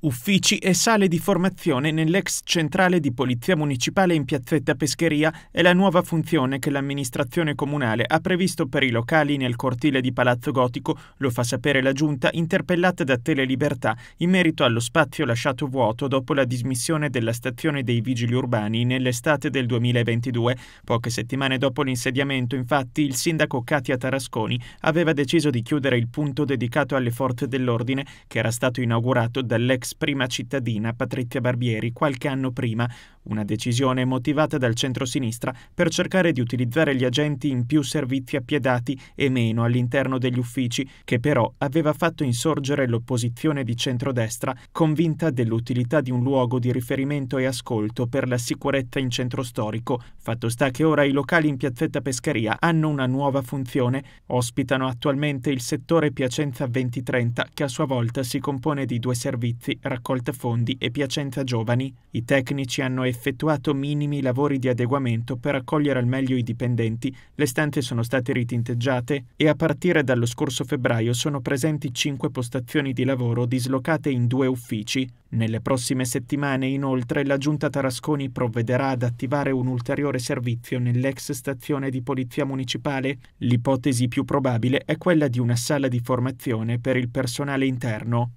uffici e sale di formazione nell'ex centrale di polizia municipale in piazzetta Pescheria è la nuova funzione che l'amministrazione comunale ha previsto per i locali nel cortile di Palazzo Gotico, lo fa sapere la giunta interpellata da Telelibertà in merito allo spazio lasciato vuoto dopo la dismissione della stazione dei vigili urbani nell'estate del 2022. Poche settimane dopo l'insediamento, infatti, il sindaco Katia Tarasconi aveva deciso di chiudere il punto dedicato alle forze dell'ordine che era stato inaugurato dall'ex ex prima cittadina Patrizia Barbieri qualche anno prima, una decisione motivata dal centrosinistra per cercare di utilizzare gli agenti in più servizi appiedati e meno all'interno degli uffici, che però aveva fatto insorgere l'opposizione di centrodestra, convinta dell'utilità di un luogo di riferimento e ascolto per la sicurezza in centro storico. Fatto sta che ora i locali in piazzetta Pescheria hanno una nuova funzione, ospitano attualmente il settore Piacenza 2030, che a sua volta si compone di due servizi, raccolta fondi e Piacenza Giovani. I tecnici hanno effettuato effettuato minimi lavori di adeguamento per accogliere al meglio i dipendenti, le stanze sono state ritinteggiate e a partire dallo scorso febbraio sono presenti cinque postazioni di lavoro dislocate in due uffici. Nelle prossime settimane, inoltre, la Giunta Tarasconi provvederà ad attivare un ulteriore servizio nell'ex stazione di polizia municipale. L'ipotesi più probabile è quella di una sala di formazione per il personale interno.